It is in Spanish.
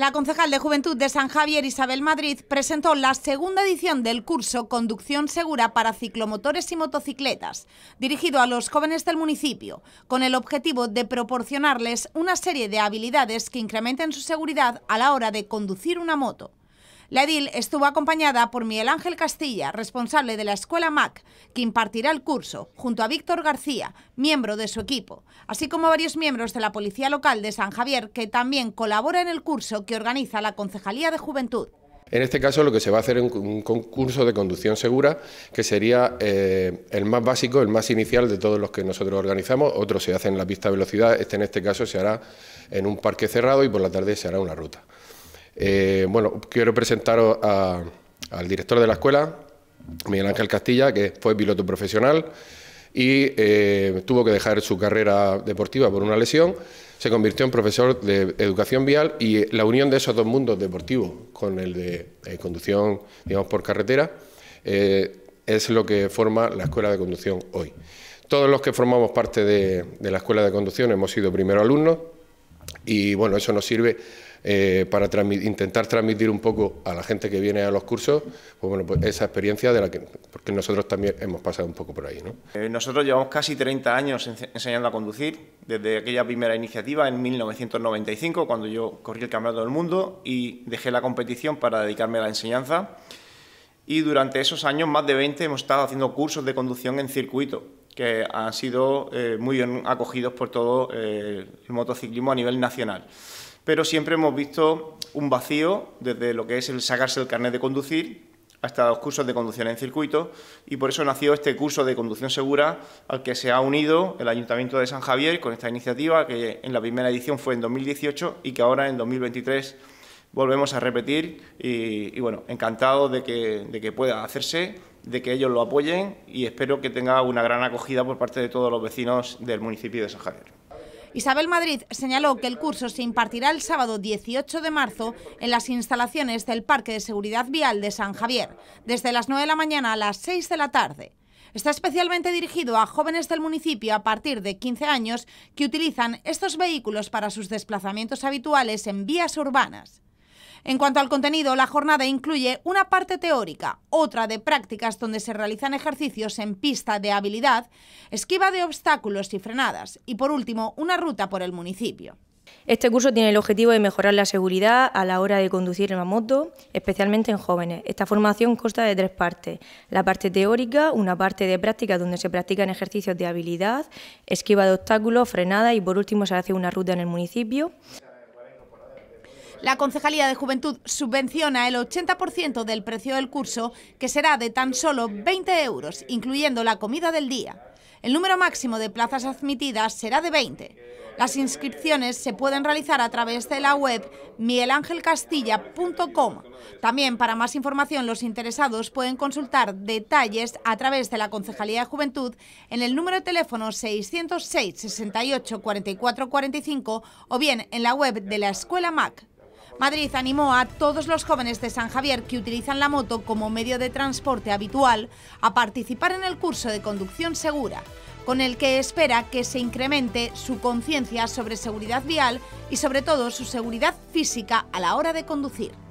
La concejal de Juventud de San Javier, Isabel Madrid, presentó la segunda edición del curso Conducción Segura para Ciclomotores y Motocicletas, dirigido a los jóvenes del municipio, con el objetivo de proporcionarles una serie de habilidades que incrementen su seguridad a la hora de conducir una moto. La edil estuvo acompañada por Miguel Ángel Castilla, responsable de la Escuela MAC, que impartirá el curso, junto a Víctor García, miembro de su equipo, así como varios miembros de la Policía Local de San Javier, que también colabora en el curso que organiza la Concejalía de Juventud. En este caso lo que se va a hacer es un concurso de conducción segura, que sería eh, el más básico, el más inicial de todos los que nosotros organizamos. otros se hacen en la pista de velocidad, este en este caso se hará en un parque cerrado y por la tarde se hará una ruta. Eh, bueno, quiero presentaros al director de la escuela, Miguel Ángel Castilla, que fue piloto profesional y eh, tuvo que dejar su carrera deportiva por una lesión. Se convirtió en profesor de educación vial y la unión de esos dos mundos deportivos con el de eh, conducción, digamos, por carretera, es lo que forma la escuela de conducción hoy. Todos los que formamos parte de, la escuela de conducción hemos sido primeros alumnos, y bueno, eso nos sirve eh, para intentar transmitir un poco a la gente que viene a los cursos, pues pues esa experiencia de la que porque nosotros también hemos pasado un poco por ahí. ¿no? Eh, nosotros llevamos casi 30 años enseñando a conducir, desde aquella primera iniciativa en 1995, cuando yo corrí el Campeonato del Mundo y dejé la competición para dedicarme a la enseñanza. Y durante esos años, más de 20, hemos estado haciendo cursos de conducción en circuito, que han sido eh, muy bien acogidos por todo eh, el motociclismo a nivel nacional. Pero siempre hemos visto un vacío desde lo que es el sacarse el carnet de conducir hasta los cursos de conducción en circuito y por eso nació este curso de conducción segura al que se ha unido el Ayuntamiento de San Javier con esta iniciativa que en la primera edición fue en 2018 y que ahora en 2023 volvemos a repetir y, bueno, encantado de que, de que pueda hacerse de que ellos lo apoyen y espero que tenga una gran acogida por parte de todos los vecinos del municipio de San Javier. Isabel Madrid señaló que el curso se impartirá el sábado 18 de marzo en las instalaciones del Parque de Seguridad Vial de San Javier, desde las 9 de la mañana a las 6 de la tarde. Está especialmente dirigido a jóvenes del municipio a partir de 15 años que utilizan estos vehículos para sus desplazamientos habituales en vías urbanas. En cuanto al contenido, la jornada incluye una parte teórica, otra de prácticas donde se realizan ejercicios en pista de habilidad, esquiva de obstáculos y frenadas, y por último, una ruta por el municipio. Este curso tiene el objetivo de mejorar la seguridad a la hora de conducir la moto, especialmente en jóvenes. Esta formación consta de tres partes. La parte teórica, una parte de práctica donde se practican ejercicios de habilidad, esquiva de obstáculos, frenada y por último se hace una ruta en el municipio. La Concejalía de Juventud subvenciona el 80% del precio del curso, que será de tan solo 20 euros, incluyendo la comida del día. El número máximo de plazas admitidas será de 20. Las inscripciones se pueden realizar a través de la web mielangelcastilla.com. También para más información los interesados pueden consultar detalles a través de la Concejalía de Juventud en el número de teléfono 606 68 44 45 o bien en la web de la Escuela MAC. Madrid animó a todos los jóvenes de San Javier que utilizan la moto como medio de transporte habitual a participar en el curso de conducción segura, con el que espera que se incremente su conciencia sobre seguridad vial y sobre todo su seguridad física a la hora de conducir.